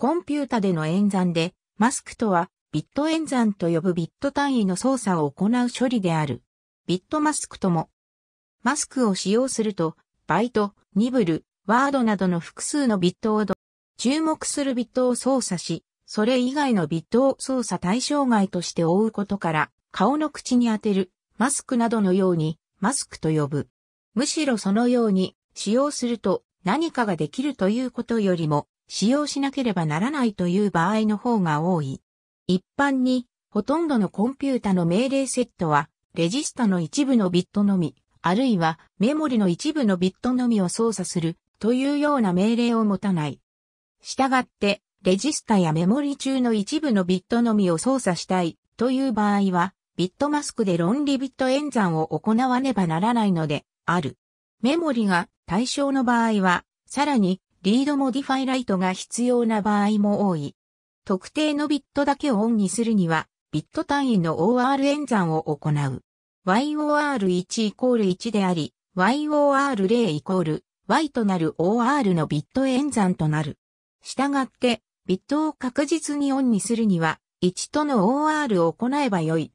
コンピュータでの演算で、マスクとは、ビット演算と呼ぶビット単位の操作を行う処理である。ビットマスクとも。マスクを使用すると、バイト、ニブル、ワードなどの複数のビットを注目するビットを操作し、それ以外のビットを操作対象外として覆うことから、顔の口に当てる、マスクなどのように、マスクと呼ぶ。むしろそのように、使用すると何かができるということよりも、使用しなければならないという場合の方が多い。一般に、ほとんどのコンピュータの命令セットは、レジスタの一部のビットのみ、あるいはメモリの一部のビットのみを操作するというような命令を持たない。従って、レジスタやメモリ中の一部のビットのみを操作したいという場合は、ビットマスクで論理ビット演算を行わねばならないので、ある。メモリが対象の場合は、さらにリードモディファイライトが必要な場合も多い。特定のビットだけをオンにするには、ビット単位の OR 演算を行う。YOR1 イコール1であり、YOR0 イコール Y となる OR のビット演算となる。したがって、ビットを確実にオンにするには、1との OR を行えばよい。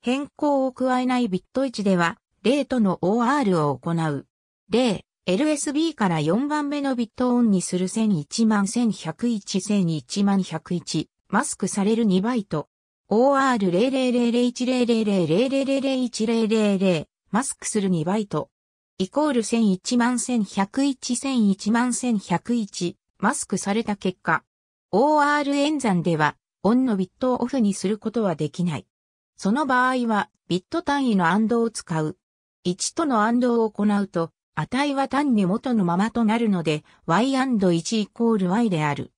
変更を加えないビット1では、0との OR を行う。0、LSB から4番目のビットオンにする1 0 1万1101 1 0 1万101マスクされる2バイト o r 0 0 0 0 1 0 0 0 0 0 1 0 0 0マスクする2バイトイコール1 0 1万1101 1 0 1万1 0 1マスクされた結果 OR 演算ではオンのビットをオフにすることはできない。その場合はビット単位の a n を使う。1との a n を行うと値は単に元のままとなるので、y&1 イコール y である。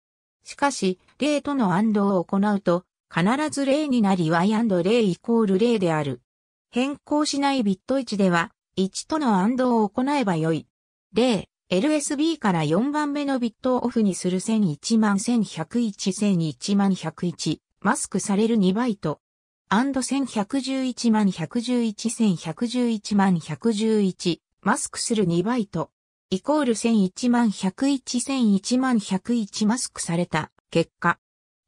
しかし、0との and を行うと、必ず0になり y&0 イコール0である。変更しないビット1では、1との and を行えばよい。例、LSB から4番目のビットをオフにする1001万1101 1001万101、マスクされる2バイト。and 1111万111111万111マスクする2バイト、イコール1001万101 1001万101マスクされた結果、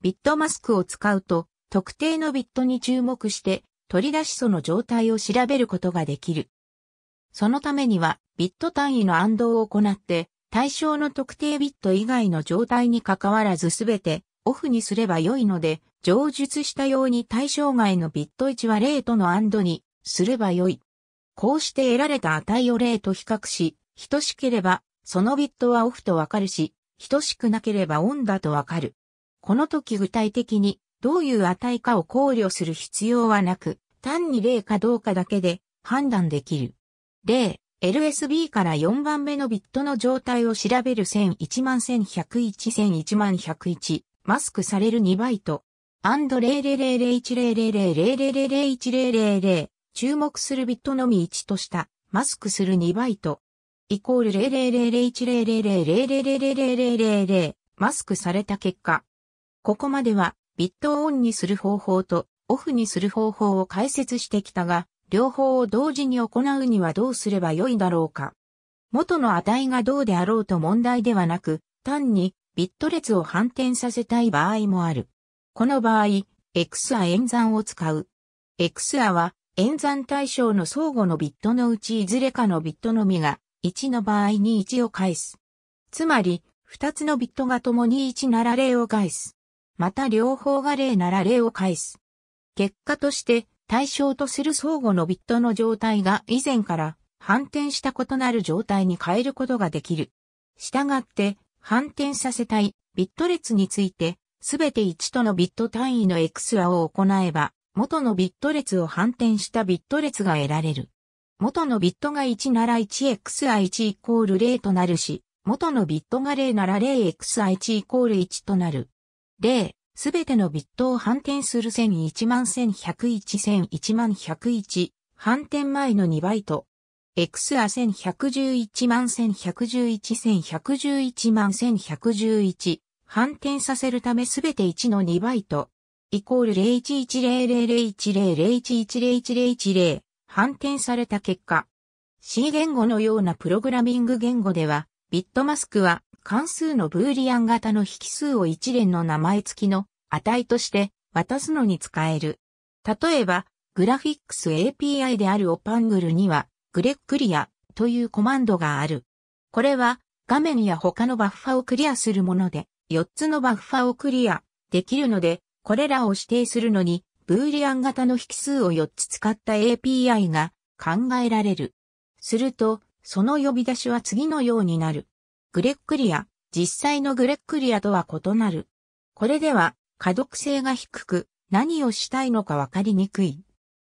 ビットマスクを使うと、特定のビットに注目して取り出し素の状態を調べることができる。そのためにはビット単位の暗動を行って対象の特定ビット以外の状態に関わらずすべてオフにすれば良いので、上述したように対象外のビット1は0との暗度にすれば良い。こうして得られた値を例と比較し、等しければ、そのビットはオフとわかるし、等しくなければオンだとわかる。この時具体的に、どういう値かを考慮する必要はなく、単に例かどうかだけで判断できる。例、LSB から4番目のビットの状態を調べる線1万1101 1 0 1万101、マスクされる2バイト。000010000001000注目するビットのみ1とした、マスクする2バイト。イコール0001000000000マスクされた結果。ここまでは、ビットをオンにする方法と、オフにする方法を解説してきたが、両方を同時に行うにはどうすればよいだろうか。元の値がどうであろうと問題ではなく、単にビット列を反転させたい場合もある。この場合、x ア演算を使う。x アは演算対象の相互のビットのうちいずれかのビットのみが1の場合に1を返す。つまり、2つのビットが共に1なら0を返す。また両方が0なら0を返す。結果として、対象とする相互のビットの状態が以前から反転した異なる状態に変えることができる。したがって、反転させたいビット列について、すべて1とのビット単位の x 和を行えば、元のビット列を反転したビット列が得られる。元のビットが1なら 1xi1 イコール0となるし、元のビットが0なら 0xi1 イコール1となる。0、すべてのビットを反転する線11101、11101、反転前の2イト。x は1111万1111 1111万1111、反転させるためすべて1の2イト。イコール011000100110010反転された結果。C 言語のようなプログラミング言語では、ビットマスクは関数のブーリアン型の引数を一連の名前付きの値として渡すのに使える。例えば、グラフィックス API であるオパングルには、グレックリアというコマンドがある。これは画面や他のバッファをクリアするもので、4つのバッファをクリアできるので、これらを指定するのに、ブーリアン型の引数を4つ使った API が考えられる。すると、その呼び出しは次のようになる。グレックリア、実際のグレックリアとは異なる。これでは、可読性が低く、何をしたいのかわかりにくい。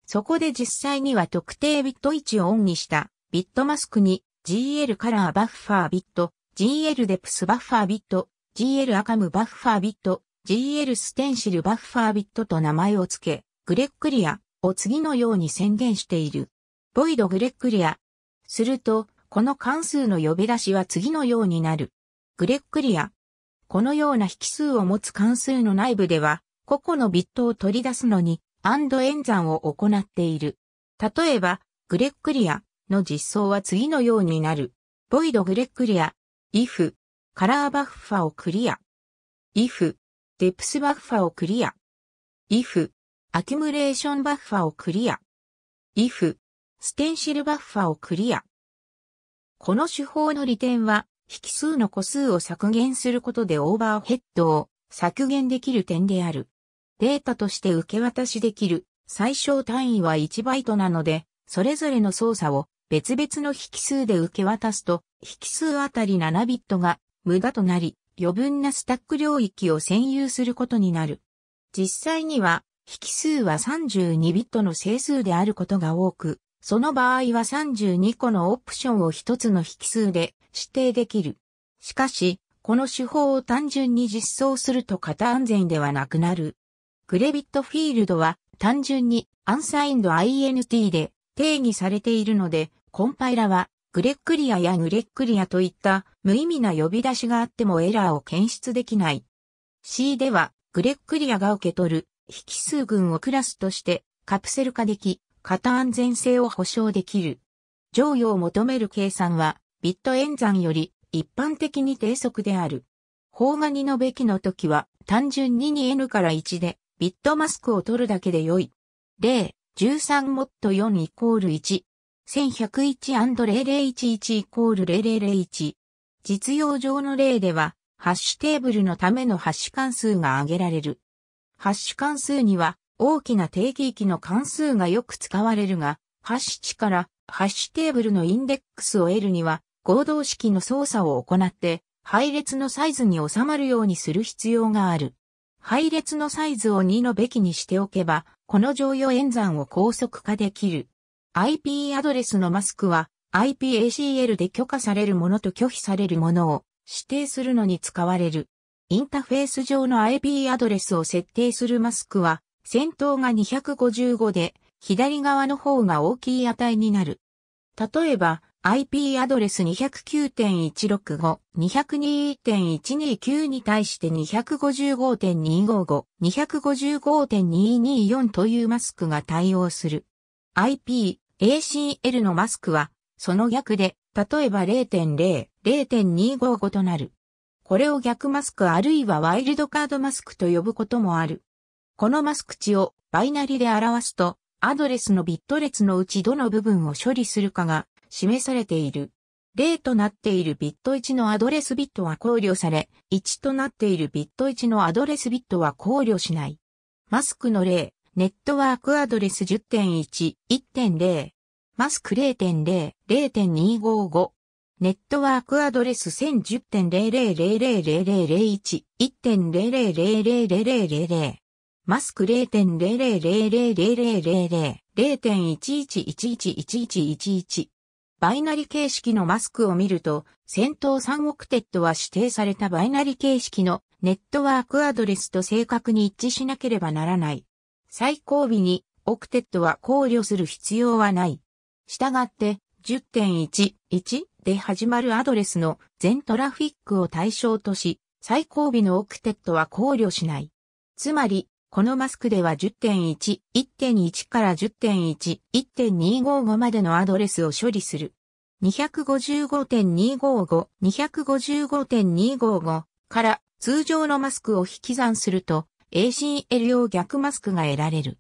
そこで実際には特定ビット位置をオンにしたビットマスクに GL カラーバッファービット、GL デプスバッファービット、GL アカムバッファービット、GL ステンシルバッファービットと名前を付け、グレックリアを次のように宣言している。ボイドグレックリア。すると、この関数の呼び出しは次のようになる。グレックリア。このような引数を持つ関数の内部では、個々のビットを取り出すのに、アンド演算を行っている。例えば、グレックリアの実装は次のようになる。ボイドグレックリア、if、カラーバッファをクリア。if、デプスバッファをクリア。if、アキュムレーションバッファをクリア。if、ステンシルバッファをクリア。この手法の利点は、引数の個数を削減することでオーバーヘッドを削減できる点である。データとして受け渡しできる最小単位は1バイトなので、それぞれの操作を別々の引数で受け渡すと、引数あたり7ビットが無駄となり、余分なスタック領域を占有することになる。実際には、引数は32ビットの整数であることが多く、その場合は32個のオプションを1つの引数で指定できる。しかし、この手法を単純に実装すると型安全ではなくなる。クレビットフィールドは単純にアンサインド INT で定義されているので、コンパイラはグレックリアやグレックリアといった無意味な呼び出しがあってもエラーを検出できない。C では、グレックリアが受け取る引数群をクラスとしてカプセル化でき、型安全性を保証できる。乗用を求める計算は、ビット演算より一般的に低速である。方が2のべきの時は、単純に 2n から1で、ビットマスクを取るだけで良い。例、13もっと4イコール1、1101&0011 イコール0001。実用上の例では、ハッシュテーブルのためのハッシュ関数が挙げられる。ハッシュ関数には大きな定義域の関数がよく使われるが、ハッシュ値からハッシュテーブルのインデックスを得るには合同式の操作を行って配列のサイズに収まるようにする必要がある。配列のサイズを2のべきにしておけば、この乗用演算を高速化できる。IP アドレスのマスクは IPACL で許可されるものと拒否されるものを指定するのに使われる。インターフェース上の IP アドレスを設定するマスクは先頭が255で左側の方が大きい値になる。例えば IP アドレス209.165、202.129に対して255.255、255.224というマスクが対応する。IP ACL のマスクは、その逆で、例えば0.0、0.255となる。これを逆マスクあるいはワイルドカードマスクと呼ぶこともある。このマスク値をバイナリで表すと、アドレスのビット列のうちどの部分を処理するかが示されている。0となっているビット1のアドレスビットは考慮され、1となっているビット1のアドレスビットは考慮しない。マスクの例、ネットワークアドレス10.1、1.0、マスク0.0、0.255。ネットワークアドレス1010.0000001、1.0000000。マスク0.0000000、0.11111111。バイナリ形式のマスクを見ると、先頭3オクテットは指定されたバイナリ形式のネットワークアドレスと正確に一致しなければならない。最後尾にオクテットは考慮する必要はない。したがって、10.11で始まるアドレスの全トラフィックを対象とし、最後尾のオクテットは考慮しない。つまり、このマスクでは10.1、1.1から10.1、1.255までのアドレスを処理する。255.255、255.255から通常のマスクを引き算すると、ACL 用逆マスクが得られる。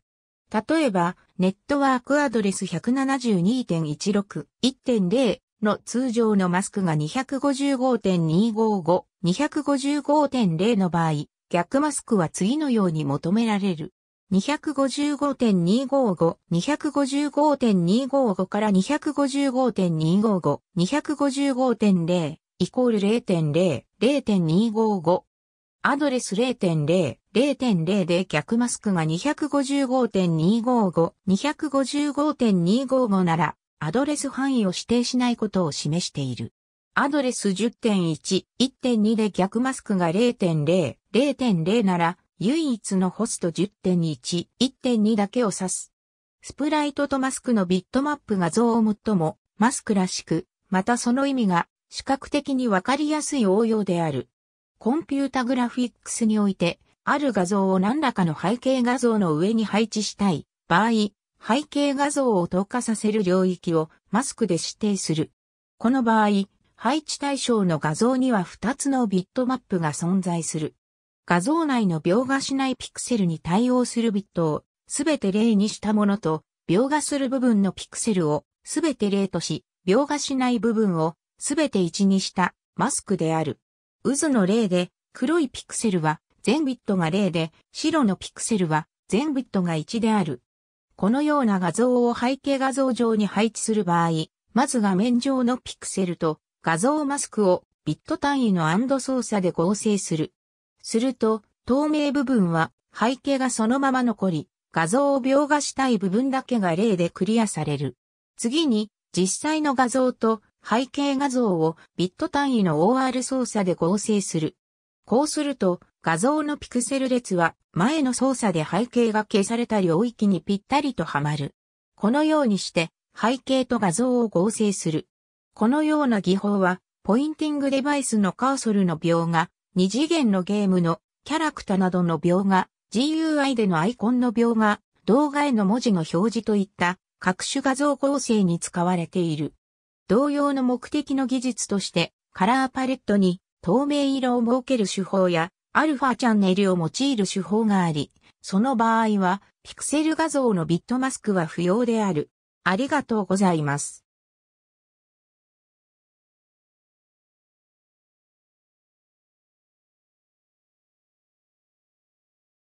例えば、ネットワークアドレス172.16、1.0の通常のマスクが255.255、255.0の場合、逆マスクは次のように求められる。255.255、255.255から255.255、255.0イコール0.0、0.255アドレス0.0、0.0で逆マスクが255.255、255.255なら、アドレス範囲を指定しないことを示している。アドレス10.1、1.2で逆マスクが0.0、0.0なら、唯一のホスト10.1、1.2だけを指す。スプライトとマスクのビットマップ画像を最も、マスクらしく、またその意味が、視覚的にわかりやすい応用である。コンピュータグラフィックスにおいて、ある画像を何らかの背景画像の上に配置したい場合、背景画像を透過させる領域をマスクで指定する。この場合、配置対象の画像には2つのビットマップが存在する。画像内の描画しないピクセルに対応するビットをすべて例にしたものと、描画する部分のピクセルをすべて例とし、描画しない部分をすべて1にしたマスクである。渦の例で、黒いピクセルは全ビットが0で、白のピクセルは全ビットが1である。このような画像を背景画像上に配置する場合、まず画面上のピクセルと画像マスクをビット単位の操作で合成する。すると、透明部分は背景がそのまま残り、画像を描画したい部分だけが例でクリアされる。次に、実際の画像と背景画像をビット単位の OR 操作で合成する。こうすると、画像のピクセル列は前の操作で背景が消された領域にぴったりとはまる。このようにして背景と画像を合成する。このような技法はポインティングデバイスのカーソルの描画、二次元のゲームのキャラクターなどの描画、GUI でのアイコンの描画、動画への文字の表示といった各種画像合成に使われている。同様の目的の技術として、カラーパレットに透明色を設ける手法や、アルファチャンネルを用いる手法があり、その場合は、ピクセル画像のビットマスクは不要である。ありがとうございます。